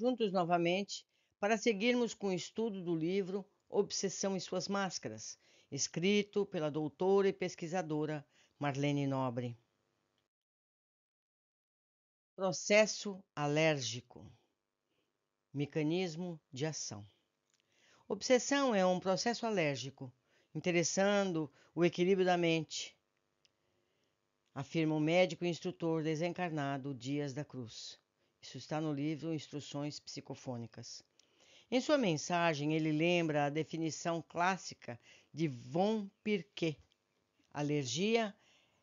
juntos novamente para seguirmos com o estudo do livro Obsessão e Suas Máscaras, escrito pela doutora e pesquisadora Marlene Nobre. Processo alérgico Mecanismo de ação. Obsessão é um processo alérgico, interessando o equilíbrio da mente, afirma o médico e instrutor desencarnado Dias da Cruz. Isso está no livro Instruções Psicofônicas. Em sua mensagem, ele lembra a definição clássica de von Pirquet. Alergia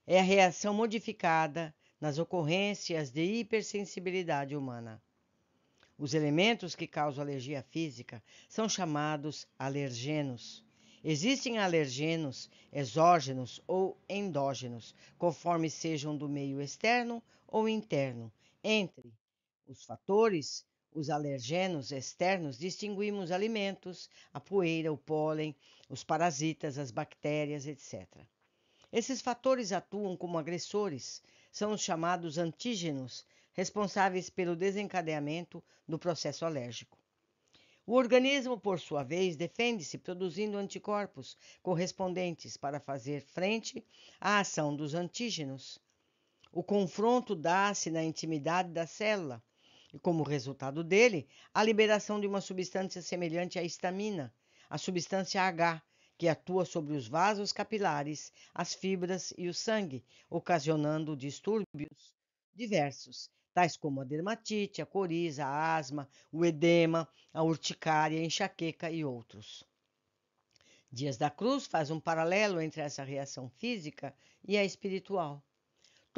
é a reação modificada nas ocorrências de hipersensibilidade humana. Os elementos que causam alergia física são chamados alergenos. Existem alergenos exógenos ou endógenos, conforme sejam do meio externo ou interno, entre os fatores, os alergenos externos, distinguimos alimentos, a poeira, o pólen, os parasitas, as bactérias, etc. Esses fatores atuam como agressores, são os chamados antígenos, responsáveis pelo desencadeamento do processo alérgico. O organismo, por sua vez, defende-se produzindo anticorpos correspondentes para fazer frente à ação dos antígenos. O confronto dá-se na intimidade da célula, e, como resultado dele, a liberação de uma substância semelhante à histamina, a substância H, que atua sobre os vasos capilares, as fibras e o sangue, ocasionando distúrbios diversos, tais como a dermatite, a coriza, a asma, o edema, a urticária, a enxaqueca e outros. Dias da Cruz faz um paralelo entre essa reação física e a espiritual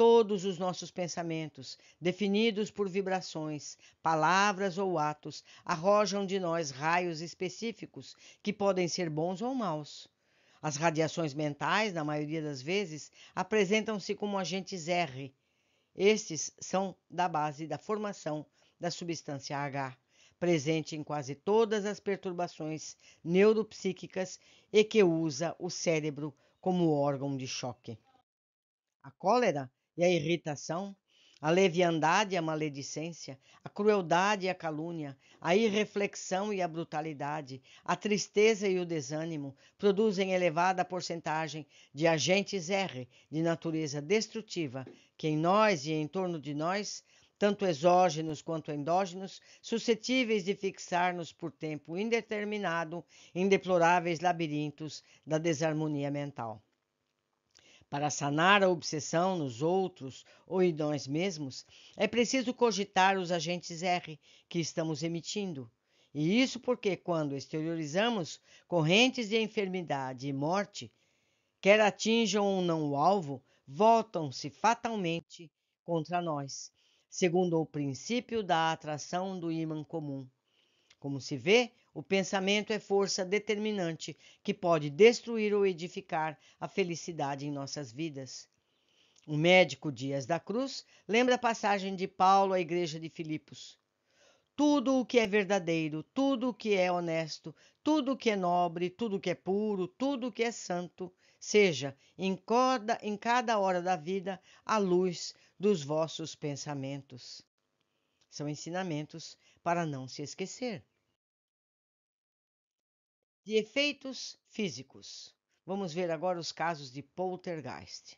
todos os nossos pensamentos, definidos por vibrações, palavras ou atos, arrojam de nós raios específicos que podem ser bons ou maus. As radiações mentais, na maioria das vezes, apresentam-se como agentes R. Estes são da base da formação da substância H, presente em quase todas as perturbações neuropsíquicas e que usa o cérebro como órgão de choque. A cólera e a irritação, a leviandade e a maledicência, a crueldade e a calúnia, a irreflexão e a brutalidade, a tristeza e o desânimo produzem elevada porcentagem de agentes R de natureza destrutiva que em nós e em torno de nós, tanto exógenos quanto endógenos, suscetíveis de fixar-nos por tempo indeterminado em deploráveis labirintos da desarmonia mental. Para sanar a obsessão nos outros ou em nós mesmos, é preciso cogitar os agentes R que estamos emitindo. E isso porque, quando exteriorizamos correntes de enfermidade e morte, quer atinjam ou não o alvo, voltam-se fatalmente contra nós, segundo o princípio da atração do ímã comum. Como se vê, o pensamento é força determinante que pode destruir ou edificar a felicidade em nossas vidas. O médico Dias da Cruz lembra a passagem de Paulo à igreja de Filipos. Tudo o que é verdadeiro, tudo o que é honesto, tudo o que é nobre, tudo o que é puro, tudo o que é santo, seja em cada, em cada hora da vida a luz dos vossos pensamentos. São ensinamentos para não se esquecer de efeitos físicos. Vamos ver agora os casos de poltergeist.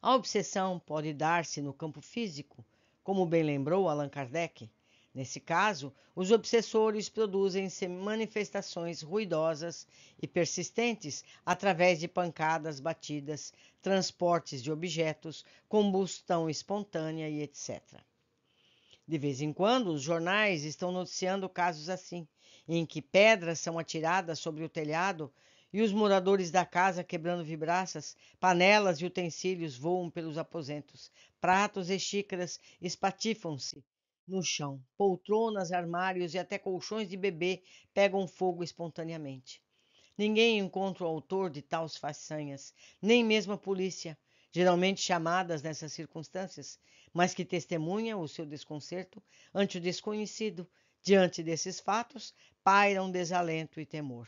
A obsessão pode dar-se no campo físico, como bem lembrou Allan Kardec. Nesse caso, os obsessores produzem manifestações ruidosas e persistentes através de pancadas, batidas, transportes de objetos, combustão espontânea e etc. De vez em quando, os jornais estão noticiando casos assim em que pedras são atiradas sobre o telhado e os moradores da casa quebrando vibraças, panelas e utensílios voam pelos aposentos, pratos e xícaras espatifam-se no chão, poltronas, armários e até colchões de bebê pegam fogo espontaneamente. Ninguém encontra o autor de tais façanhas, nem mesmo a polícia, geralmente chamadas nessas circunstâncias, mas que testemunha o seu desconcerto ante o desconhecido. Diante desses fatos, pairam desalento e temor.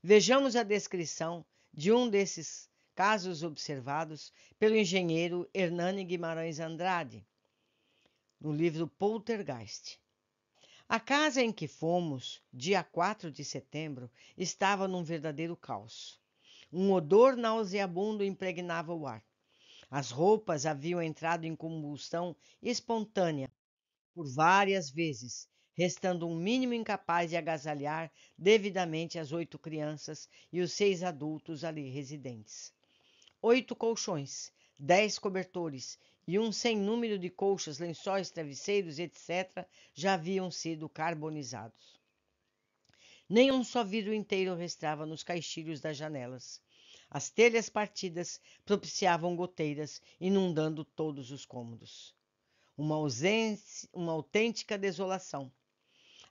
Vejamos a descrição de um desses casos observados pelo engenheiro Hernani Guimarães Andrade, no livro Poltergeist. A casa em que fomos, dia 4 de setembro, estava num verdadeiro caos. Um odor nauseabundo impregnava o ar. As roupas haviam entrado em combustão espontânea por várias vezes restando um mínimo incapaz de agasalhar devidamente as oito crianças e os seis adultos ali residentes. Oito colchões, dez cobertores e um sem número de colchas, lençóis, travesseiros, etc., já haviam sido carbonizados. Nenhum só vidro inteiro restava nos caixilhos das janelas. As telhas partidas propiciavam goteiras, inundando todos os cômodos. Uma ausência, uma autêntica desolação.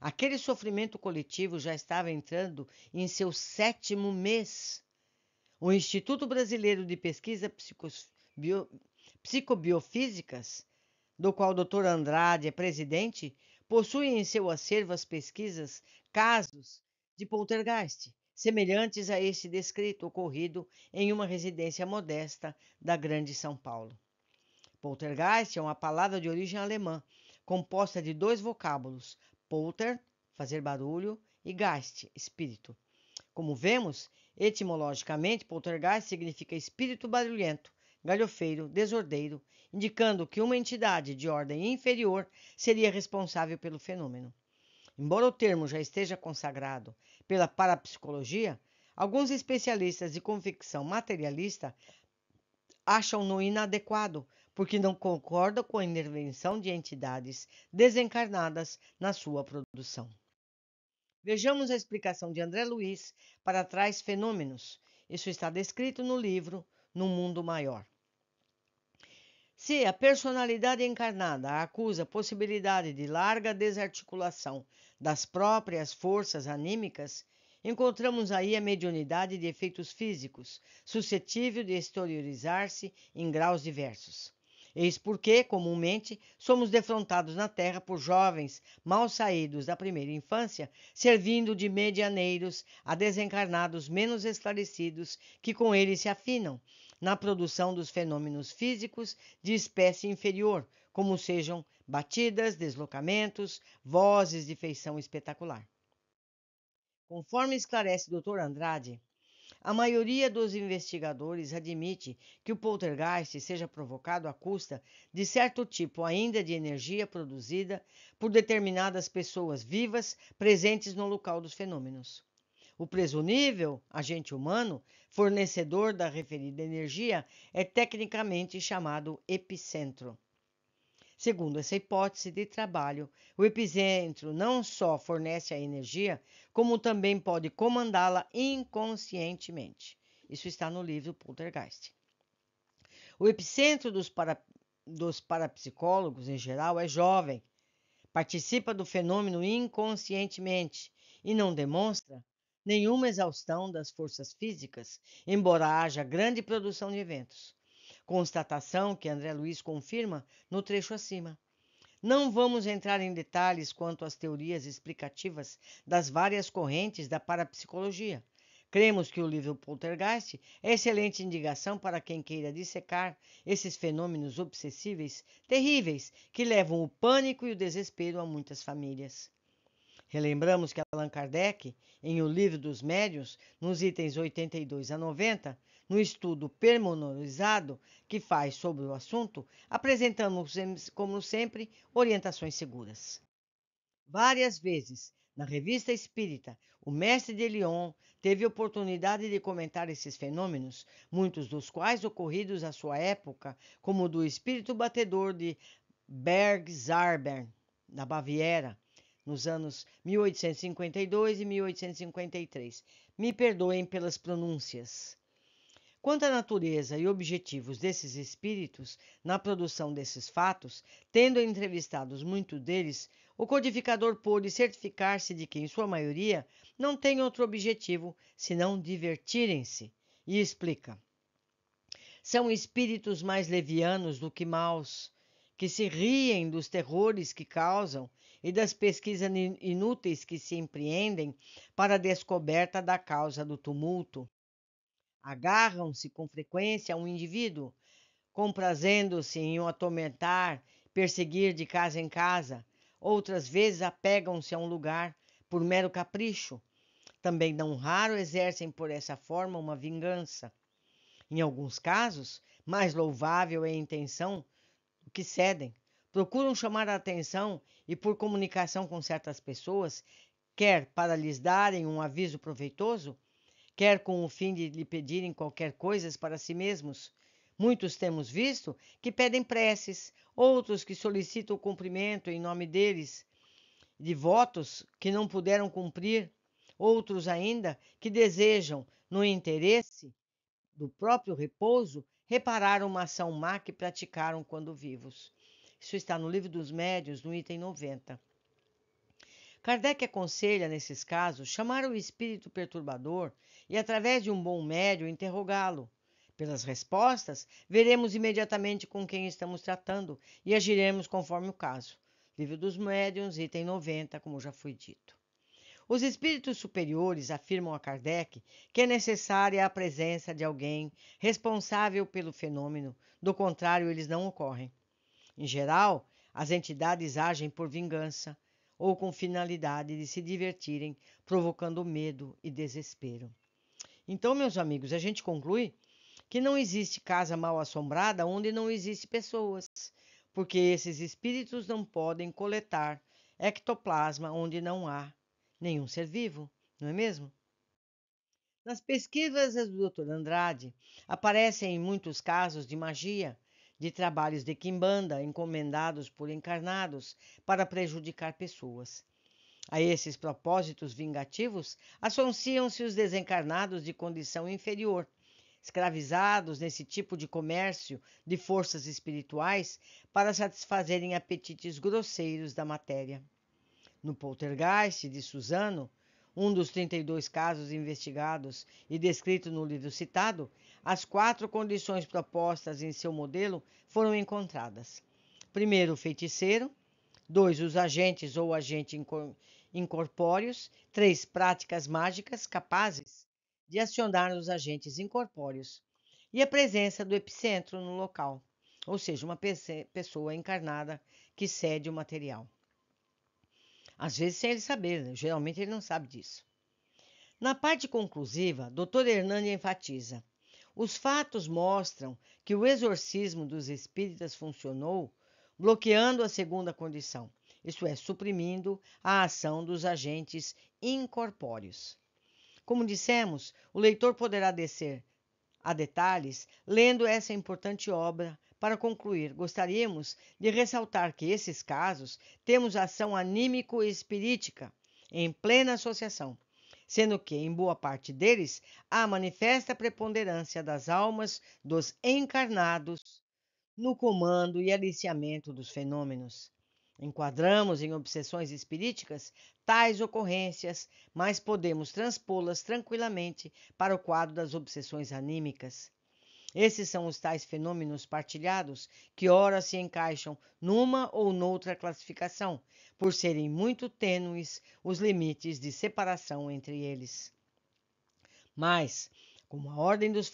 Aquele sofrimento coletivo já estava entrando em seu sétimo mês. O Instituto Brasileiro de Pesquisa Psicos... Psicobiofísicas, do qual o Dr. Andrade é presidente, possui em seu acervo as pesquisas casos de poltergeist, semelhantes a este descrito ocorrido em uma residência modesta da Grande São Paulo. Poltergeist é uma palavra de origem alemã, composta de dois vocábulos, polter, fazer barulho, e geist, espírito. Como vemos, etimologicamente, poltergeist significa espírito barulhento, galhofeiro, desordeiro, indicando que uma entidade de ordem inferior seria responsável pelo fenômeno. Embora o termo já esteja consagrado pela parapsicologia, alguns especialistas de convicção materialista acham-no inadequado porque não concorda com a intervenção de entidades desencarnadas na sua produção. Vejamos a explicação de André Luiz para trás fenômenos. Isso está descrito no livro No Mundo Maior. Se a personalidade encarnada acusa possibilidade de larga desarticulação das próprias forças anímicas, encontramos aí a mediunidade de efeitos físicos, suscetível de exteriorizar-se em graus diversos. Eis porque, comumente, somos defrontados na terra por jovens mal saídos da primeira infância, servindo de medianeiros a desencarnados menos esclarecidos que com eles se afinam na produção dos fenômenos físicos de espécie inferior, como sejam batidas, deslocamentos, vozes de feição espetacular. Conforme esclarece Dr. Andrade, a maioria dos investigadores admite que o poltergeist seja provocado à custa de certo tipo ainda de energia produzida por determinadas pessoas vivas presentes no local dos fenômenos. O presunível, agente humano, fornecedor da referida energia, é tecnicamente chamado epicentro. Segundo essa hipótese de trabalho, o epicentro não só fornece a energia, como também pode comandá-la inconscientemente. Isso está no livro Poltergeist. O epicentro dos, para, dos parapsicólogos, em geral, é jovem, participa do fenômeno inconscientemente e não demonstra nenhuma exaustão das forças físicas, embora haja grande produção de eventos constatação que André Luiz confirma no trecho acima. Não vamos entrar em detalhes quanto às teorias explicativas das várias correntes da parapsicologia. Cremos que o livro Poltergeist é excelente indicação para quem queira dissecar esses fenômenos obsessíveis terríveis que levam o pânico e o desespero a muitas famílias. Relembramos que Allan Kardec, em O Livro dos Médiuns, nos itens 82 a 90, no estudo pormenorizado que faz sobre o assunto, apresentamos, como sempre, orientações seguras. Várias vezes, na Revista Espírita, o mestre de Lyon teve oportunidade de comentar esses fenômenos, muitos dos quais ocorridos à sua época, como o do espírito batedor de Bergzarbern, na Baviera, nos anos 1852 e 1853. Me perdoem pelas pronúncias. Quanto à natureza e objetivos desses espíritos na produção desses fatos, tendo entrevistado muito deles, o codificador pôde certificar-se de que, em sua maioria, não tem outro objetivo senão divertirem-se, e explica: são espíritos mais levianos do que maus, que se riem dos terrores que causam e das pesquisas inúteis que se empreendem para a descoberta da causa do tumulto, agarram-se com frequência a um indivíduo, comprazendo-se em o atormentar, perseguir de casa em casa, outras vezes apegam-se a um lugar por mero capricho. Também não raro exercem por essa forma uma vingança. Em alguns casos, mais louvável é a intenção do que cedem. Procuram chamar a atenção e, por comunicação com certas pessoas, quer para lhes darem um aviso proveitoso, quer com o fim de lhe pedirem qualquer coisa para si mesmos. Muitos temos visto que pedem preces, outros que solicitam o cumprimento em nome deles, de votos que não puderam cumprir, outros ainda que desejam, no interesse do próprio repouso, reparar uma ação má que praticaram quando vivos. Isso está no Livro dos Médios, no item 90. Kardec aconselha, nesses casos, chamar o espírito perturbador e, através de um bom médio, interrogá-lo. Pelas respostas, veremos imediatamente com quem estamos tratando e agiremos conforme o caso. Livro dos Médiuns, item 90, como já foi dito. Os espíritos superiores afirmam a Kardec que é necessária a presença de alguém responsável pelo fenômeno, do contrário, eles não ocorrem. Em geral, as entidades agem por vingança, ou com finalidade de se divertirem, provocando medo e desespero. Então, meus amigos, a gente conclui que não existe casa mal assombrada onde não existe pessoas, porque esses espíritos não podem coletar ectoplasma onde não há nenhum ser vivo, não é mesmo? Nas pesquisas do Dr. Andrade, aparecem muitos casos de magia de trabalhos de quimbanda encomendados por encarnados para prejudicar pessoas. A esses propósitos vingativos associam-se os desencarnados de condição inferior, escravizados nesse tipo de comércio de forças espirituais para satisfazerem apetites grosseiros da matéria. No poltergeist de Suzano, um dos 32 casos investigados e descrito no livro citado, as quatro condições propostas em seu modelo foram encontradas. Primeiro, o feiticeiro. Dois, os agentes ou agentes incorpóreos. Três, práticas mágicas capazes de acionar os agentes incorpóreos. E a presença do epicentro no local, ou seja, uma pessoa encarnada que cede o material às vezes sem ele saber, né? geralmente ele não sabe disso. Na parte conclusiva, Dr. Hernani enfatiza: os fatos mostram que o exorcismo dos espíritas funcionou bloqueando a segunda condição, isto é, suprimindo a ação dos agentes incorpóreos. Como dissemos, o leitor poderá descer a detalhes lendo essa importante obra para concluir, gostaríamos de ressaltar que esses casos temos ação anímico espirítica em plena associação, sendo que em boa parte deles há manifesta preponderância das almas dos encarnados no comando e aliciamento dos fenômenos. Enquadramos em obsessões espiríticas tais ocorrências, mas podemos transpô-las tranquilamente para o quadro das obsessões anímicas. Esses são os tais fenômenos partilhados que ora se encaixam numa ou noutra classificação, por serem muito tênues os limites de separação entre eles. Mas, como a ordem dos,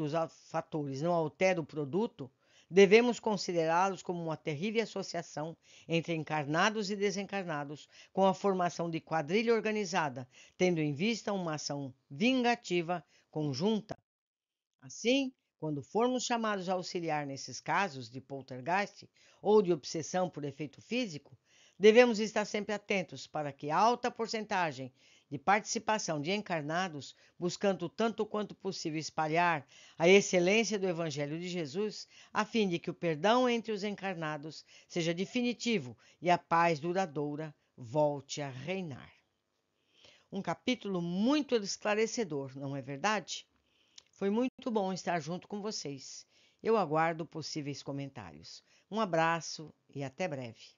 dos fatores não altera o produto, devemos considerá-los como uma terrível associação entre encarnados e desencarnados, com a formação de quadrilha organizada, tendo em vista uma ação vingativa conjunta. Assim, quando formos chamados a auxiliar nesses casos de poltergeist ou de obsessão por efeito físico, devemos estar sempre atentos para que alta porcentagem de participação de encarnados, buscando tanto quanto possível espalhar a excelência do Evangelho de Jesus, a fim de que o perdão entre os encarnados seja definitivo e a paz duradoura volte a reinar. Um capítulo muito esclarecedor, não é verdade? Foi muito bom estar junto com vocês. Eu aguardo possíveis comentários. Um abraço e até breve.